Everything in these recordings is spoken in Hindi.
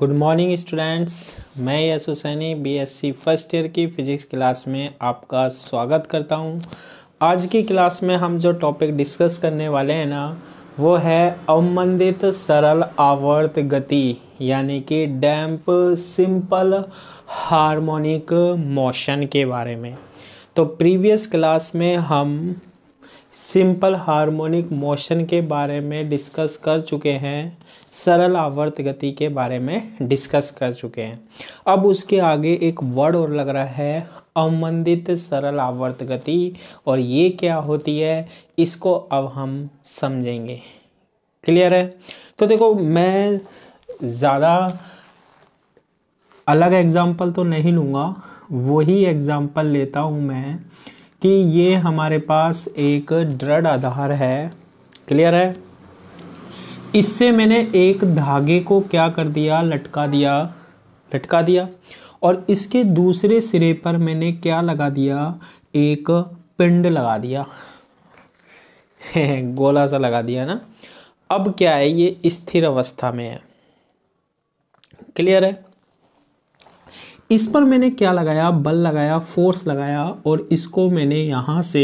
गुड मॉर्निंग स्टूडेंट्स मैं Yasho Saini BSc first year की फिजिक्स क्लास में आपका स्वागत करता हूं आज की क्लास में हम जो टॉपिक डिस्कस करने वाले हैं ना वो है अवमंदित सरल आवर्त गति यानी कि डैम्प सिंपल हार्मोनिक मोशन के बारे में तो प्रीवियस क्लास में हम सिंपल हार्मोनिक मोशन के बारे में डिस्कस कर चुके हैं सरल आवर्त गति के बारे में डिस्कस कर चुके हैं अब उसके आगे एक वर्ड और लग रहा है अवमंदित सरल आवर्त गति और ये क्या होती है इसको अब हम समझेंगे क्लियर है तो देखो मैं ज़्यादा अलग एग्जाम्पल तो नहीं लूँगा वही एग्जाम्पल लेता हूँ मैं कि ये हमारे पास एक दृढ़ आधार है क्लियर है इससे मैंने एक धागे को क्या कर दिया लटका दिया लटका दिया और इसके दूसरे सिरे पर मैंने क्या लगा दिया एक पिंड लगा दिया गोला सा लगा दिया ना अब क्या है ये स्थिर अवस्था में है क्लियर है इस पर मैंने क्या लगाया बल लगाया फोर्स लगाया और इसको मैंने यहाँ से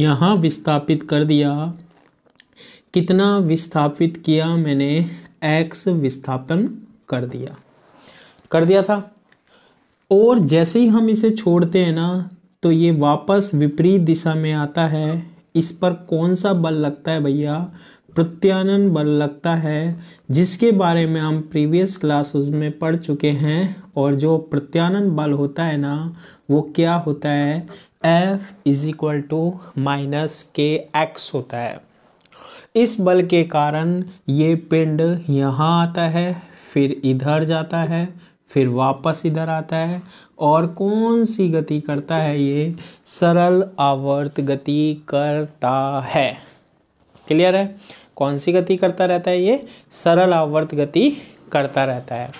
यहाँ विस्थापित कर दिया कितना विस्थापित किया मैंने एक्स विस्थापन कर दिया कर दिया था और जैसे ही हम इसे छोड़ते हैं ना तो ये वापस विपरीत दिशा में आता है इस पर कौन सा बल लगता है भैया प्रत्यानन बल लगता है जिसके बारे में हम प्रीवियस क्लासेस में पढ़ चुके हैं और जो प्रत्यानन बल होता है ना वो क्या होता है F is equal to minus k x होता है इस बल के कारण ये पिंड यहाँ आता है फिर इधर जाता है फिर वापस इधर आता है और कौन सी गति करता है ये सरल आवर्त गति करता है क्लियर है कौन सी गति करता रहता है ये सरल आवर्त गति करता रहता है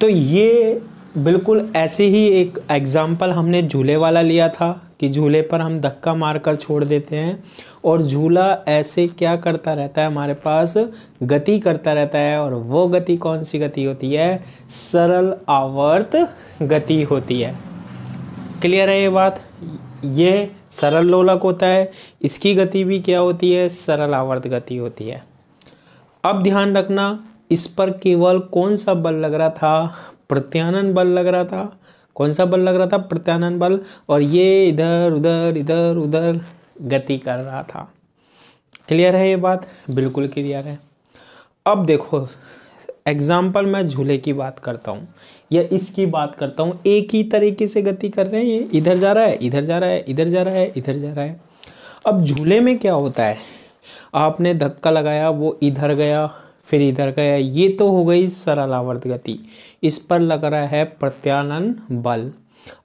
तो ये बिल्कुल ऐसे ही एक एग्ज़ाम्पल हमने झूले वाला लिया था कि झूले पर हम धक्का मारकर छोड़ देते हैं और झूला ऐसे क्या करता रहता है हमारे पास गति करता रहता है और वो गति कौन सी गति होती है सरल आवर्त गति होती है क्लियर है ये बात ये सरल लोलक होता है इसकी गति भी क्या होती है सरल आवर्त गति होती है अब ध्यान रखना इस पर केवल कौन सा बल लग रहा था प्रत्यानन बल लग रहा था कौन सा बल लग रहा था प्रत्यानन बल और ये इधर उधर इधर उधर गति कर रहा था क्लियर है ये बात बिल्कुल क्लियर है अब देखो एग्जाम्पल मैं झूले की बात करता हूँ या इसकी बात करता हूँ एक ही तरीके से गति कर रहे हैं ये इधर जा रहा है इधर जा रहा है इधर जा रहा है इधर जा रहा है अब झूले में क्या होता है आपने धक्का लगाया वो इधर गया फिर इधर गया ये तो हो गई सरलावर्त गति इस पर लग रहा है प्रत्यानन बल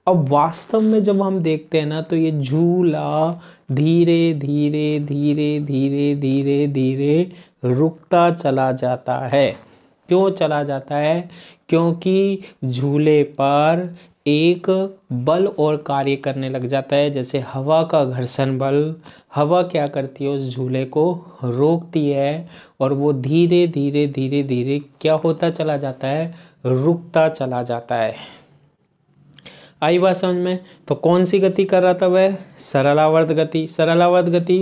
अब वास्तव में जब हम देखते हैं ना तो ये झूला धीरे धीरे धीरे धीरे धीरे धीरे रुकता चला जाता है क्यों चला जाता है क्योंकि झूले पर एक बल और कार्य करने लग जाता है जैसे हवा का घर्षण बल हवा क्या करती है उस झूले को रोकती है और वो धीरे धीरे धीरे धीरे क्या होता चला जाता है रुकता चला जाता है आई बात समझ में तो कौन सी गति कर रहा था वह सरलावर्त गति सरलावर्त गति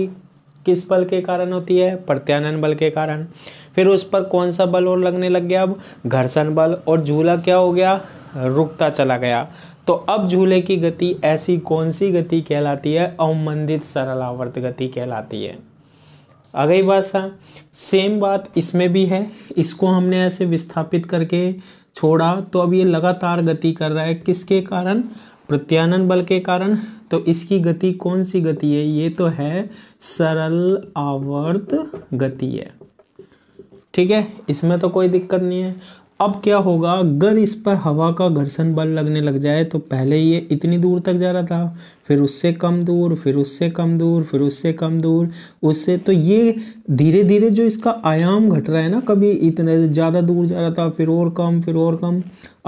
किस बल के कारण होती है प्रत्यानन बल के कारण फिर उस पर कौन सा बल और लगने लग गया अब घर्षण बल और झूला क्या हो गया रुकता चला गया तो अब झूले की गति ऐसी कौन सी गति कहलाती है अवमंदित सरलावर्त गति कहलाती है आ बात सा सेम बात इसमें भी है इसको हमने ऐसे विस्थापित करके छोड़ा तो अब ये लगातार गति कर रहा है किसके कारण प्रत्यानन बल के कारण तो इसकी गति कौन सी गति है ये तो है सरल आवर्त गति है ठीक है इसमें तो कोई दिक्कत नहीं है अब क्या होगा अगर इस पर हवा का घर्षण बल लगने लग जाए तो पहले ये इतनी दूर तक जा रहा था फिर उससे कम दूर फिर उससे कम दूर फिर उससे कम दूर उससे तो ये धीरे धीरे जो इसका आयाम घट रहा है ना कभी इतने ज़्यादा दूर जा रहा था फिर और कम फिर और कम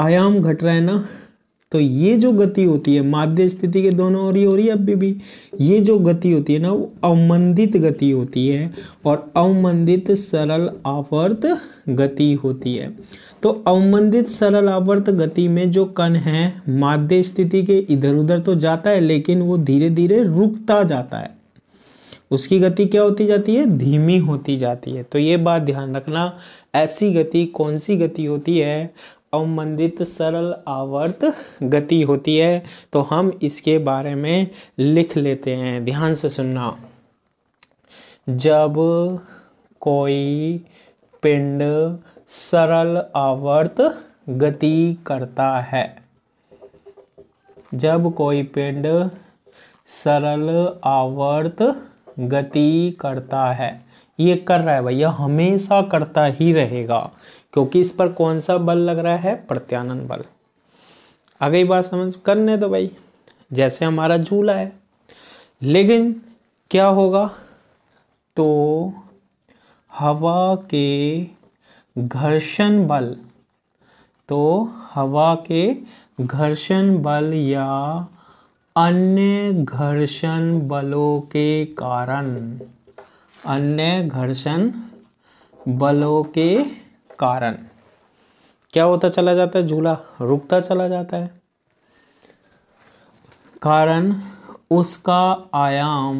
आयाम घट रहा है ना तो ये जो गति होती है माध्य स्थिति के दोनों ओर ही हो रही है अभी भी ये जो गति होती है ना वो अवमंदित गति होती है और अवमंदित सरल आवर्त गति होती है तो अवमंदित सरल आवर्त गति में जो कण है माध्य स्थिति के इधर उधर तो जाता है लेकिन वो धीरे धीरे रुकता जाता है उसकी गति क्या होती जाती है धीमी होती जाती है तो ये बात ध्यान रखना ऐसी गति कौन सी गति होती है अवमंदित सरल आवर्त गति होती है तो हम इसके बारे में लिख लेते हैं ध्यान से सुनना जब कोई पिंड सरल आवर्त गति करता है जब कोई पिंड सरल आवर्त गति करता है ये कर रहा है भैया हमेशा करता ही रहेगा क्योंकि इस पर कौन सा बल लग रहा है प्रत्यानंद बल आगे बात समझ करने दो भाई जैसे हमारा झूला है लेकिन क्या होगा तो हवा के घर्षण बल तो हवा के घर्षण बल या अन्य घर्षण बलों के कारण अन्य घर्षण बलों के कारण क्या होता चला जाता है झूला रुकता चला जाता है कारण उसका आयाम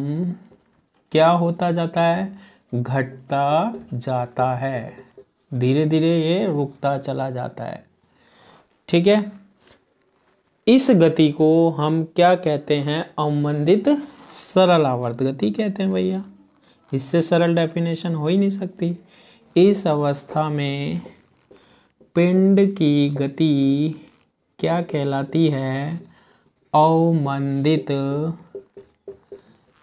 क्या होता जाता है घटता जाता है धीरे धीरे ये रुकता चला जाता है ठीक है इस गति को हम क्या कहते हैं अवमंदित सरल आवर्त गति कहते हैं भैया इससे सरल डेफिनेशन हो ही नहीं सकती इस अवस्था में पिंड की गति क्या कहलाती है अवमंदित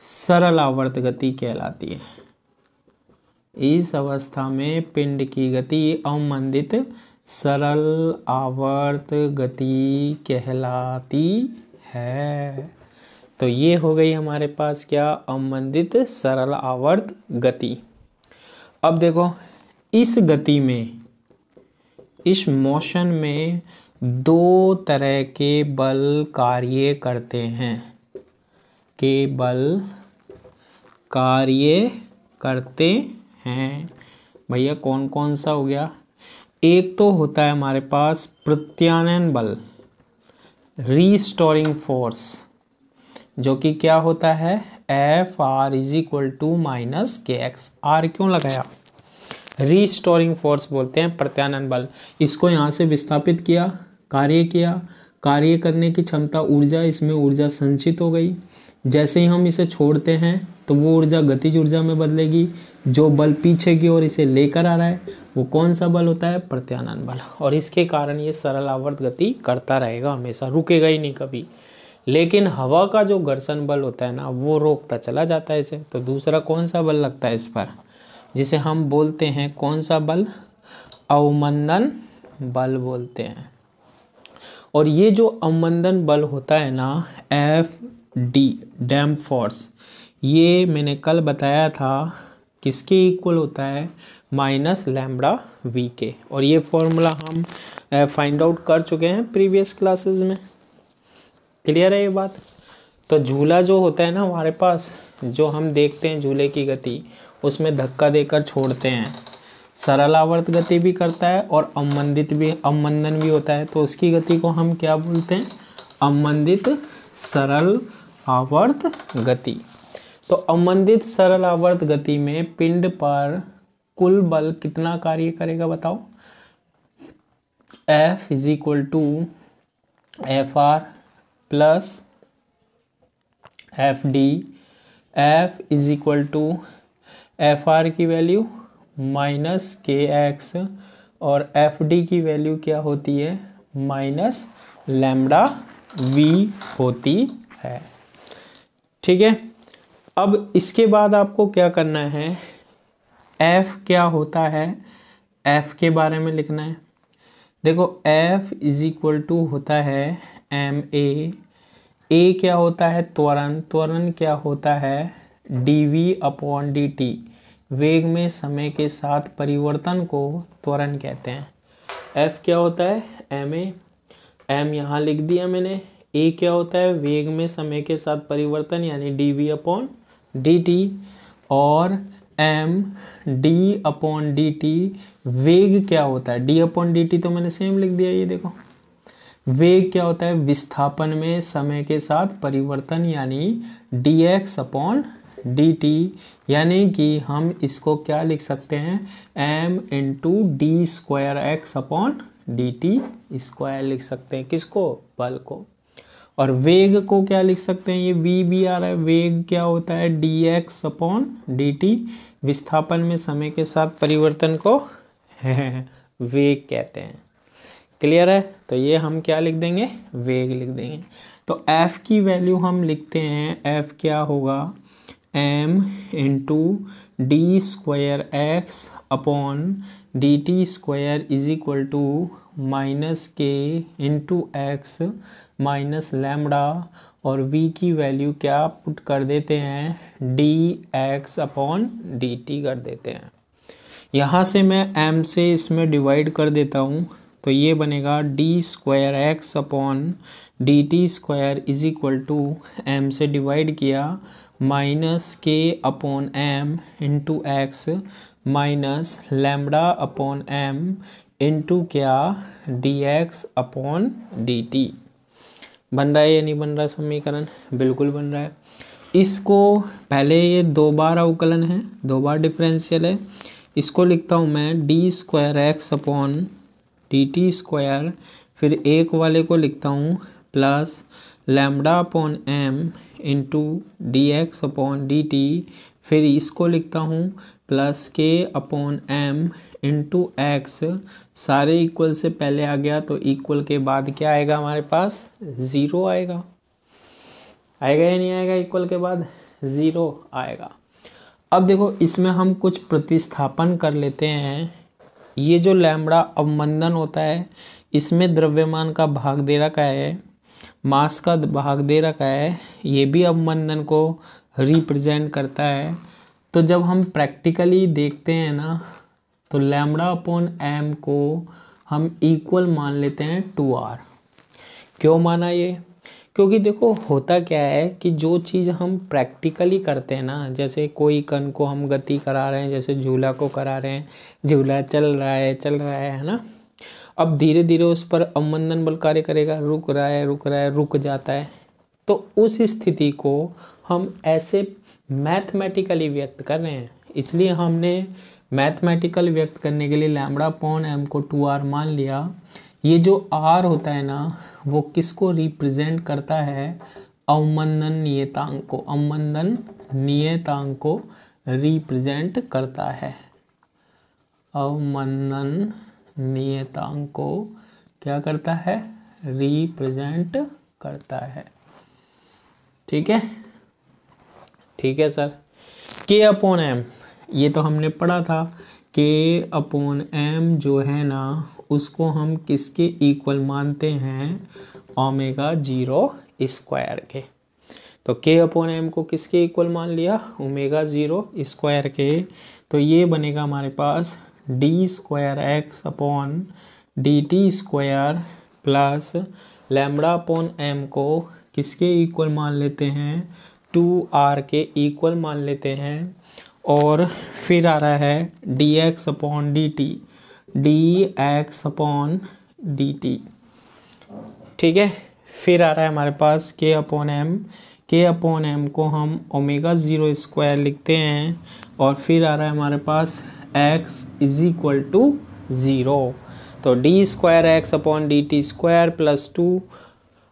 सरल आवर्त गति कहलाती है इस अवस्था में पिंड की गति अवमंदित सरल आवर्त गति कहलाती है तो ये हो गई हमारे पास क्या अवमंदित सरल आवर्त गति अब देखो इस गति में इस मोशन में दो तरह के बल कार्य करते हैं के बल कार्य करते हैं भैया कौन कौन सा हो गया एक तो होता है हमारे पास प्रत्यानयन बल रीस्टोरिंग फोर्स जो कि क्या होता है F R is equal to minus k x R क्यों लगाया रीस्टोरिंग फोर्स बोलते हैं प्रत्यानन बल इसको यहाँ से विस्थापित किया कार्य किया कार्य करने की क्षमता ऊर्जा इसमें ऊर्जा संचित हो गई जैसे ही हम इसे छोड़ते हैं तो वो ऊर्जा गतिज ऊर्जा में बदलेगी जो बल पीछे की ओर इसे लेकर आ रहा है वो कौन सा बल होता है प्रत्यानन बल और इसके कारण ये सरल आवर्त गति करता रहेगा हमेशा रुकेगा ही नहीं कभी लेकिन हवा का जो घर्षण बल होता है ना वो रोकता चला जाता है इसे तो दूसरा कौन सा बल लगता है इस पर जिसे हम बोलते हैं कौन सा बल अवमंदन बल बोलते हैं और ये जो अवमंदन बल होता है ना एफ डी डैम फोर्स ये मैंने कल बताया था किसके इक्वल होता है माइनस लैम्बड़ा वी के और ये फॉर्मूला हम फाइंड आउट कर चुके हैं प्रीवियस क्लासेस में क्लियर है ये बात तो झूला जो होता है ना हमारे पास जो हम देखते हैं झूले की गति उसमें धक्का देकर छोड़ते हैं सरल आवर्त गति भी करता है और अवमंदित भी अवमंदन भी होता है तो उसकी गति को हम क्या बोलते हैं अवमंदित सरल आवर्त गति तो अवमंदित सरल आवर्त गति में पिंड पर कुल बल कितना कार्य करेगा बताओ F is equal to F R plus F D F is equal to F R की वैल्यू माइनस के एक्स और एफ डी की वैल्यू क्या होती है माइनस लैमडा वी होती है ठीक है अब इसके बाद आपको क्या करना है एफ क्या होता है एफ के बारे में लिखना है देखो एफ इज इक्वल टू होता है एम ए ए क्या होता है त्वरण त्वरण क्या होता है d v upon d t वेग में समय के साथ परिवर्तन को त्वरण कहते हैं एफ क्या होता है एम ए एम यहाँ लिख दिया मैंने ए क्या होता है वेग में समय के साथ परिवर्तन यानी d v upon d t और m d upon d t वेग क्या होता है डी अपॉन डी टी तो मैंने सेम लिख दिया ये देखो वेग क्या होता है विस्थापन में समय के साथ परिवर्तन यानी d x upon d t यानी कि हम इसको क्या लिख सकते हैं m into d square x upon d t square लिख सकते हैं किसको बल को और वेग को क्या लिख सकते हैं ये वी भी आ रहा है वेग क्या होता है d x upon d t विस्थापन में समय के साथ परिवर्तन को वेग कहते हैं क्लियर है तो ये हम क्या लिख देंगे वेग लिख देंगे तो f की वैल्यू हम लिखते हैं f क्या होगा m into d square x upon d t square is equal to minus k into x minus lambda और v की वैल्यू क्या पुट कर देते हैं d x upon d t कर देते हैं यहाँ से मैं m से इसमें डिवाइड कर देता हूँ तो ये बनेगा d square x upon d t square is equal to m से डिवाइड किया minus k upon m into x minus lambda upon m into क्या d x upon d t बन रहा है या नहीं बन रहा समीकरण बिल्कुल बन रहा है इसको पहले ये दो बार अवकलन है दो बार डिफरेंशियल है इसको लिखता हूँ मैं d square x upon d t square फिर एक वाले को लिखता हूँ plus lambda upon m into d x upon d t फिर इसको लिखता हूँ plus k upon m into x सारे इक्वल से पहले आ गया तो इक्वल के बाद क्या आएगा हमारे पास ज़ीरो आएगा आएगा या नहीं आएगा इक्वल के बाद ज़ीरो आएगा अब देखो इसमें हम कुछ प्रतिस्थापन कर लेते हैं ये जो लैमड़ा अवमंदन होता है इसमें द्रव्यमान का भाग दे रखा है मास का भाग दे रखा है ये भी अवमंदन को रिप्रेजेंट करता है तो जब हम प्रैक्टिकली देखते हैं ना तो लैमड़ा अपॉन एम को हम इक्वल मान लेते हैं टू आर क्यों माना ये क्योंकि देखो होता क्या है कि जो चीज़ हम प्रैक्टिकली करते हैं ना जैसे कोई कण को हम गति करा रहे हैं जैसे झूला को करा रहे हैं झूला चल रहा है चल रहा है है ना अब धीरे धीरे उस पर अवमंदन बल कार्य करेगा रुक रहा है रुक रहा है रुक जाता है तो उस स्थिति को हम ऐसे मैथमेटिकली व्यक्त कर रहे हैं इसलिए हमने मैथमेटिकल व्यक्त करने के लिए लैमड़ा पौन एम को टू आर मान लिया ये जो आर होता है ना वो किसको रिप्रेजेंट करता है अवमंदन नियतांक को अवमंदन नियतांक को रिप्रेजेंट करता है अवमंदन नियतांक को क्या करता है रिप्रेजेंट करता है ठीक है ठीक है सर के अपोन एम ये तो हमने पढ़ा था के अपोन एम जो है ना उसको हम किसके इक्वल मानते हैं ओमेगा जीरो स्क्वायर के तो के अपोन एम को किसके इक्वल मान लिया ओमेगा जीरो स्क्वायर के तो ये बनेगा हमारे पास d square x upon d t square plus lambda upon m को किसके इक्वल मान लेते हैं टू आर के इक्वल मान लेते हैं और फिर आ रहा है d x upon d t d x upon d t ठीक है फिर आ रहा है हमारे पास k upon m k upon m को हम ओमेगा ज़ीरो स्क्वायर लिखते हैं और फिर आ रहा है हमारे पास x is equal to zero तो d square x upon d t square plus two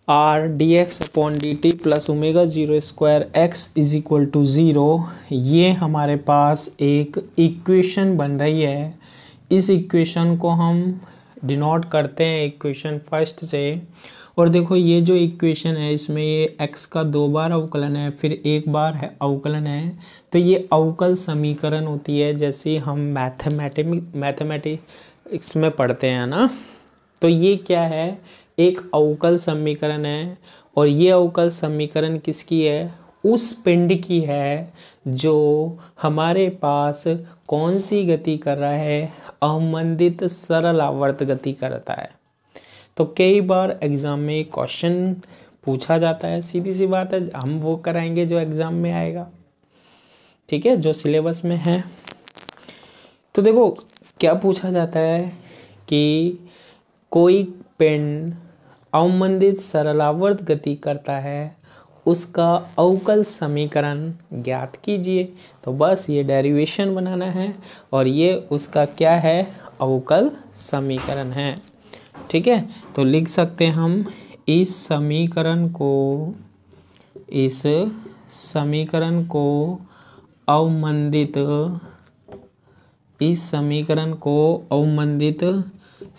r d x upon d t plus omega zero square x is equal to zero ये हमारे पास एक इक्वेशन बन रही है इस इक्वेशन को हम डिनोट करते हैं इक्वेशन फर्स्ट से और देखो ये जो इक्वेशन है इसमें ये एक्स का दो बार अवकलन है फिर एक बार है अवकलन है तो ये अवकल समीकरण होती है जैसे हम मैथमेटिक मैथमेटिक्स में पढ़ते हैं ना तो ये क्या है एक अवकल समीकरण है और ये अवकल समीकरण किसकी है उस पिंड की है जो हमारे पास कौन सी गति कर रहा है अवमंदित सरल आवर्त गति करता है तो कई बार एग्ज़ाम में क्वेश्चन पूछा जाता है सीधी सी बात है हम वो कराएंगे जो एग्ज़ाम में आएगा ठीक है जो सिलेबस में है तो देखो क्या पूछा जाता है कि कोई पेन अवमंदित सरलावर्त गति करता है उसका अवकल समीकरण ज्ञात कीजिए तो बस ये डेरिवेशन बनाना है और ये उसका क्या है अवकल समीकरण है ठीक है तो लिख सकते हैं हम इस समीकरण को इस समीकरण को अवमंदित इस समीकरण को अवमंदित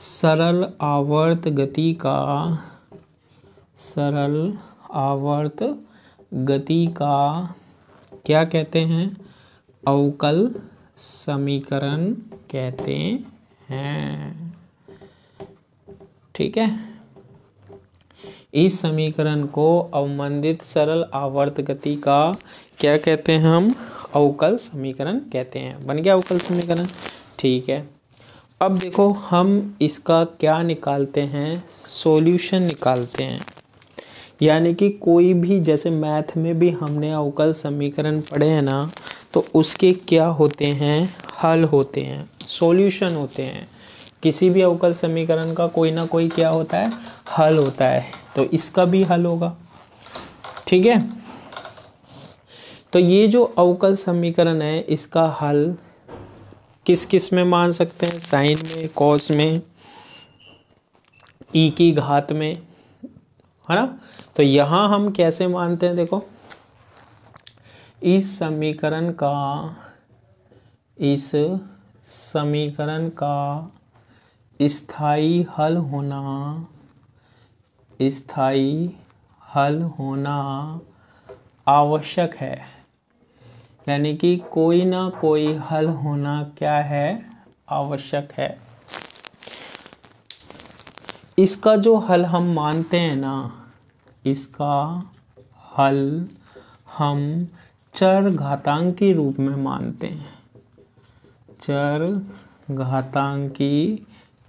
सरल आवर्त गति का सरल आवर्त गति का क्या कहते हैं अवकल समीकरण कहते हैं ठीक है इस समीकरण को अवमंदित सरल आवर्त गति का क्या कहते हैं हम अवकल समीकरण कहते हैं बन गया अवकल समीकरण ठीक है अब देखो हम इसका क्या निकालते हैं सॉल्यूशन निकालते हैं यानी कि कोई भी जैसे मैथ में भी हमने अवकल समीकरण पढ़े हैं ना तो उसके क्या होते हैं हल होते हैं सॉल्यूशन होते हैं किसी भी अवकल समीकरण का कोई ना कोई क्या होता है हल होता है तो इसका भी हल होगा ठीक है तो ये जो अवकल समीकरण है इसका हल किस किस में मान सकते हैं साइन में कॉस में ई e की घात में है ना तो यहां हम कैसे मानते हैं देखो इस समीकरण का इस समीकरण का स्थाई हल होना स्थाई हल होना आवश्यक है यानी कि कोई ना कोई हल होना क्या है आवश्यक है इसका जो हल हम मानते हैं ना इसका हल हम चर के रूप में मानते हैं चर की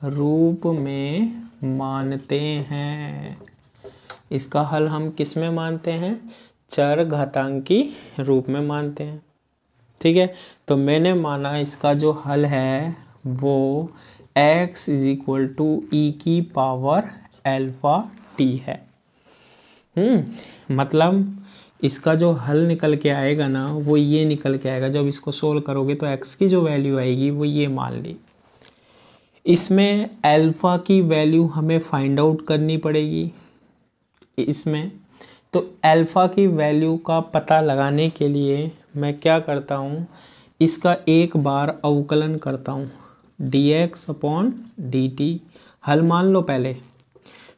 रूप में मानते हैं इसका हल हम किस में मानते हैं चर घातांकी रूप में मानते हैं ठीक है तो मैंने माना इसका जो हल है वो x is equal to e की पावर एल्फा टी है हम्म मतलब इसका जो हल निकल के आएगा ना वो ये निकल के आएगा जब इसको सोल्व करोगे तो x की जो वैल्यू आएगी वो ये मान ली इसमें अल्फ़ा की वैल्यू हमें फाइंड आउट करनी पड़ेगी इसमें तो अल्फ़ा की वैल्यू का पता लगाने के लिए मैं क्या करता हूँ इसका एक बार अवकलन करता हूँ d x upon d t हल मान लो पहले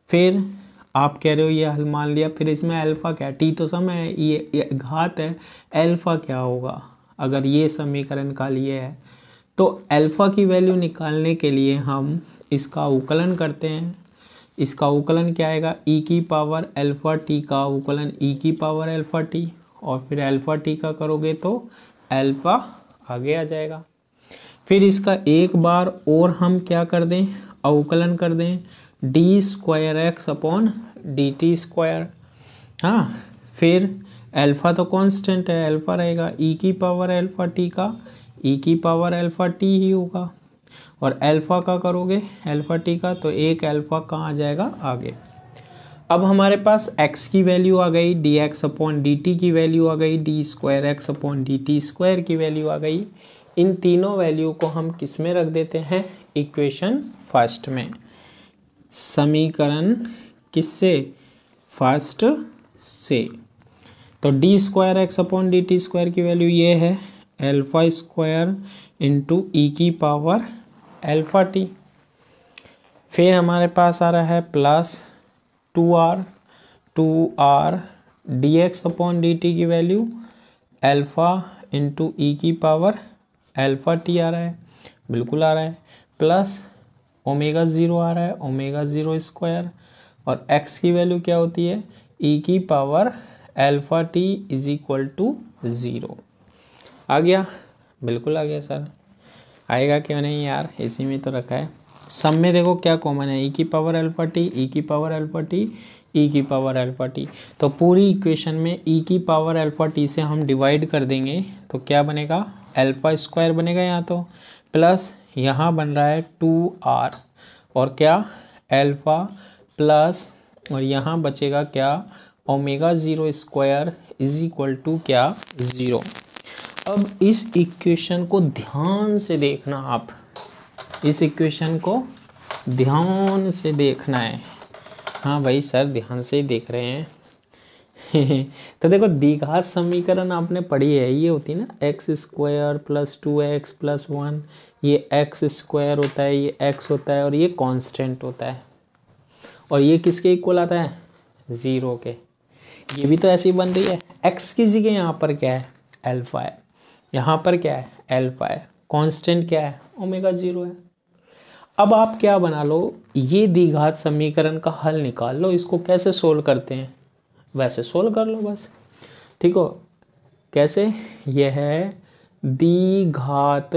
फिर आप कह रहे हो ये हल मान लिया फिर इसमें अल्फ़ा क्या टी तो सम है ये घात है अल्फ़ा क्या होगा अगर ये समीकरण का लिए है तो अल्फ़ा की वैल्यू निकालने के लिए हम इसका उकलन करते हैं इसका उकलन क्या आएगा ई e की पावर अल्फ़ा टी का उकलन ई e की पावर अल्फ़ा टी और फिर अल्फ़ा टी का करोगे तो अल्फ़ा आगे आ जाएगा फिर इसका एक बार और हम क्या कर दें अवकलन कर दें d square x upon d t square हाँ फिर अल्फ़ा तो कांस्टेंट है अल्फ़ा रहेगा ई e की पावर अल्फ़ा टी का ई e की पावर अल्फ़ा टी ही होगा और अल्फ़ा का करोगे अल्फ़ा टी का तो एक अल्फ़ा कहाँ आ जाएगा आगे अब हमारे पास x की वैल्यू आ गई d x upon d t की वैल्यू आ गई d square x upon d t square की वैल्यू आ गई इन तीनों वैल्यू को हम किस में रख देते हैं इक्वेशन फर्स्ट में समीकरण किससे फर्स्ट से तो d square x upon d t square की वैल्यू ये है एल्फ़ा स्क्वायर इंटू ई की पावर एल्फ़ा टी फिर हमारे पास आ रहा है plus two r two r d x upon d t की वैल्यू एल्फ़ा इंटू ई की पावर एल्फ़ा टी आ रहा है बिल्कुल आ रहा है प्लस ओमेगा ज़ीरो आ रहा है ओमेगा ज़ीरो स्क्वायर और एक्स की वैल्यू क्या होती है ई e की power alpha t is equal to zero आ गया बिल्कुल आ गया सर आएगा क्यों नहीं यार इसी में तो रखा है सब में देखो क्या कॉमन है ई e की पावर अल्फा टी ई की पावर अल्फा टी ई की पावर अल्फा टी तो पूरी इक्वेशन में ई e की पावर अल्फा टी से हम डिवाइड कर देंगे तो क्या बनेगा अल्फा स्क्वायर बनेगा यहाँ तो प्लस यहाँ बन रहा है टू आर और क्या अल्फा प्लस और यहाँ बचेगा क्या omega zero square is equal to क्या ज़ीरो अब इस इक्वेशन को ध्यान से देखना आप इस इक्वेशन को ध्यान से देखना है हाँ भाई सर ध्यान से ही देख रहे हैं तो देखो दीघात समीकरण आपने पढ़ी है ये होती है ना x square plus two x plus one ये एक्स स्क्वायर होता है ये एक्स होता है और ये कांस्टेंट होता है और ये किसके इक्वल आता है ज़ीरो के ये भी तो ऐसी बन रही है एक्स की जगह यहाँ पर क्या है अल्फ़ा है यहाँ पर क्या है एल्फा है कांस्टेंट क्या है ओमेगा जीरो है अब आप क्या बना लो ये दीघात समीकरण का हल निकाल लो इसको कैसे सोल्व करते हैं वैसे सोल्व कर लो बस ठीक हो कैसे यह है दीघात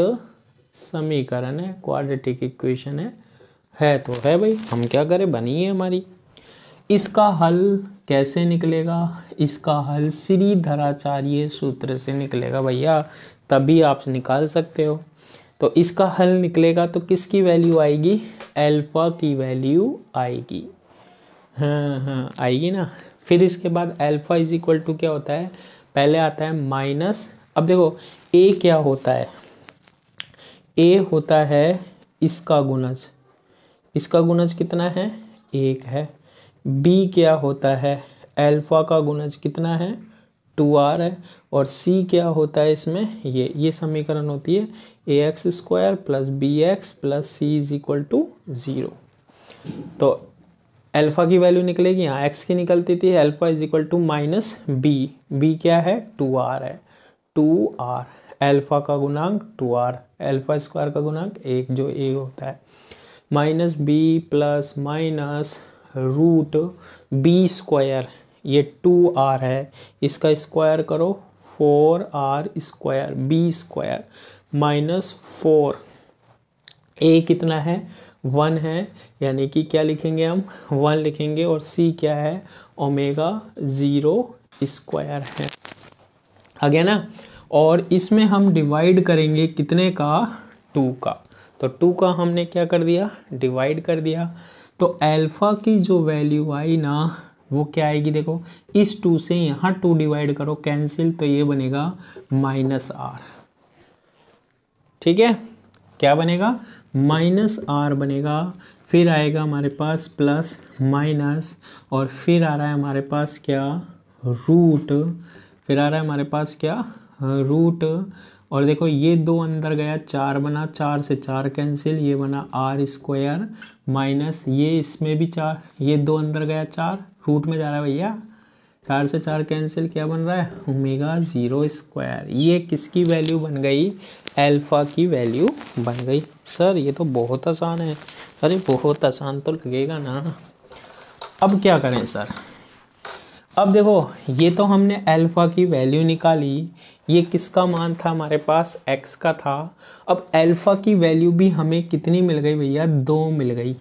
समीकरण है क्वाड्रेटिक इक्वेशन है है तो है भाई हम क्या करें बनी है हमारी इसका हल कैसे निकलेगा इसका हल श्री धराचार्य सूत्र से निकलेगा भैया तभी आप निकाल सकते हो तो इसका हल निकलेगा तो किसकी वैल्यू आएगी एल्फ़ा की वैल्यू आएगी हाँ हाँ आएगी ना फिर इसके बाद एल्फ़ा इज इक्वल टू क्या होता है पहले आता है माइनस अब देखो ए क्या होता है ए होता है इसका गुणज इसका गुणज कितना है एक है बी क्या होता है अल्फा का गुणज कितना है टू आर है और सी क्या होता है इसमें ये ये समीकरण होती है a x square plus b x plus c is equal to zero तो अल्फ़ा की वैल्यू निकलेगी यहाँ एक्स की निकलती थी alpha is equal to minus b b क्या है टू आर है टू आर एल्फा का गुणांक टू आर एल्फा स्क्वायर का गुणांक एक जो ए होता है minus b plus minus root b square ये टू आर है इसका स्क्वायर करो four r square b square minus four a कितना है वन है यानी कि क्या लिखेंगे हम वन लिखेंगे और सी क्या है ओमेगा ज़ीरो स्क्वायर है आ गया ना और इसमें हम डिवाइड करेंगे कितने का टू का तो टू का हमने क्या कर दिया डिवाइड कर दिया तो अल्फ़ा की जो वैल्यू आई ना वो क्या आएगी देखो इस टू से यहाँ टू डिवाइड करो कैंसिल तो ये बनेगा माइनस आर ठीक है क्या बनेगा माइनस आर बनेगा फिर आएगा हमारे पास प्लस माइनस और फिर आ रहा है हमारे पास क्या रूट फिर आ रहा है हमारे पास क्या रूट और देखो ये दो अंदर गया चार बना चार से चार कैंसिल ये बना आर स्क्वायर माइनस ये इसमें भी चार ये दो अंदर गया चार रूट में जा रहा है भैया चार से चार कैंसिल क्या बन रहा है ओमेगा ज़ीरो स्क्वायर ये किसकी वैल्यू बन गई अल्फ़ा की वैल्यू बन गई सर ये तो बहुत आसान है अरे बहुत आसान तो लगेगा ना अब क्या करें सर अब देखो ये तो हमने अल्फ़ा की वैल्यू निकाली ये किसका मान था हमारे पास एक्स का था अब अल्फ़ा की वैल्यू भी हमें कितनी मिल गई भैया दो मिल गई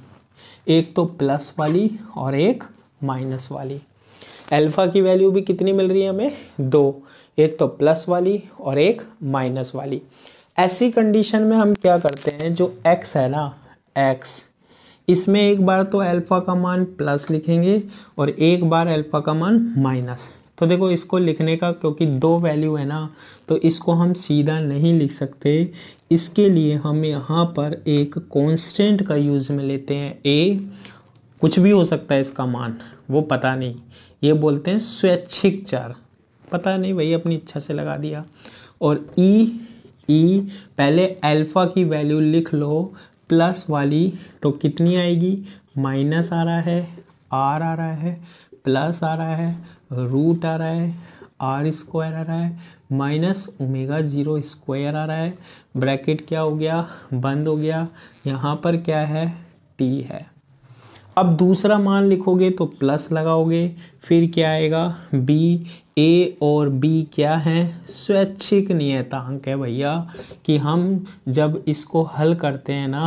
एक तो प्लस वाली और एक माइनस वाली अल्फ़ा की वैल्यू भी कितनी मिल रही है हमें दो एक तो प्लस वाली और एक माइनस वाली ऐसी कंडीशन में हम क्या करते हैं जो एक्स है ना एक्स इसमें एक बार तो अल्फ़ा का मान प्लस लिखेंगे और एक बार अल्फ़ा का मान माइनस तो देखो इसको लिखने का क्योंकि दो वैल्यू है ना तो इसको हम सीधा नहीं लिख सकते इसके लिए हम यहाँ पर एक कॉन्स्टेंट का यूज़ में लेते हैं ए कुछ भी हो सकता है इसका मान वो पता नहीं ये बोलते हैं स्वैच्छिक चार पता नहीं भाई अपनी इच्छा से लगा दिया और ई e, ई e, पहले अल्फ़ा की वैल्यू लिख लो प्लस वाली तो कितनी आएगी माइनस आ रहा है आर आ रहा है प्लस आ रहा है रूट आ रहा है आर स्क्वायर आ रहा है माइनस ओमेगा ज़ीरो स्क्वायर आ रहा है ब्रैकेट क्या हो गया बंद हो गया यहाँ पर क्या है टी है अब दूसरा मान लिखोगे तो प्लस लगाओगे फिर क्या आएगा बी ए और बी क्या है स्वैच्छिक नियतांक है भैया कि हम जब इसको हल करते हैं ना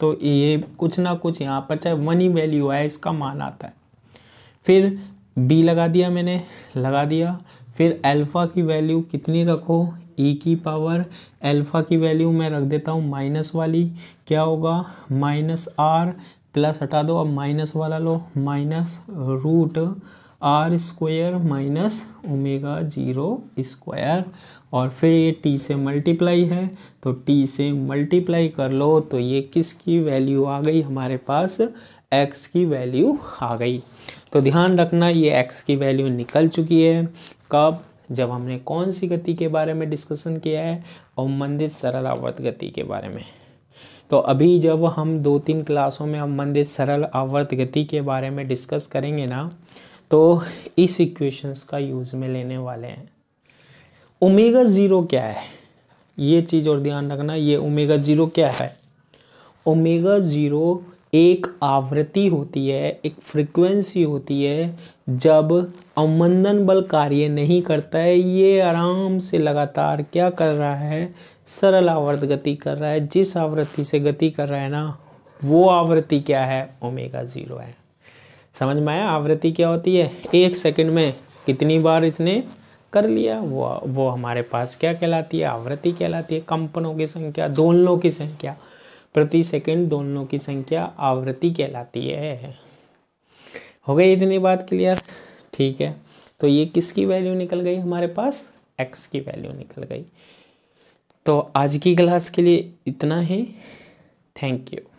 तो ये कुछ ना कुछ यहाँ पर चाहे वन ही वैल्यू आए इसका मान आता है फिर बी लगा दिया मैंने लगा दिया फिर अल्फ़ा की वैल्यू कितनी रखो ई e की पावर अल्फ़ा की वैल्यू मैं रख देता हूँ माइनस वाली क्या होगा माइनस आर प्लस हटा दो अब माइनस वाला लो minus root r square minus omega zero square और फिर ये टी से मल्टीप्लाई है तो टी से मल्टीप्लाई कर लो तो ये किसकी वैल्यू आ गई हमारे पास एक्स की वैल्यू आ गई तो ध्यान रखना ये एक्स की वैल्यू निकल चुकी है कब जब हमने कौन सी गति के बारे में डिस्कशन किया है अवमंदित सरल आवर्त गति के बारे में तो अभी जब हम दो तीन क्लासों में अवमंदित सरल आवर्त गति के बारे में डिस्कस करेंगे ना तो इस इक्वेशंस का यूज़ में लेने वाले हैं ओमेगा ज़ीरो क्या है ये चीज़ और ध्यान रखना ये ओमेगा ज़ीरो क्या है ओमेगा ज़ीरो एक आवृत्ति होती है एक फ्रीक्वेंसी होती है जब अवमंदन बल कार्य नहीं करता है ये आराम से लगातार क्या कर रहा है सरल आवर्त गति कर रहा है जिस आवृत्ति से गति कर रहा है ना वो आवृत्ति क्या है ओमेगा ज़ीरो है समझ में आया आवृत्ति क्या होती है एक सेकंड में कितनी बार इसने कर लिया वो वो हमारे पास क्या कहलाती है आवृत्ति कहलाती है कंपनों की संख्या दोलनों की संख्या प्रति सेकंड दोलनों की संख्या आवृत्ति कहलाती है हो गई इतनी बात क्लियर ठीक है तो ये किसकी वैल्यू निकल गई हमारे पास एक्स की वैल्यू निकल गई तो आज की क्लास के लिए इतना ही थैंक यू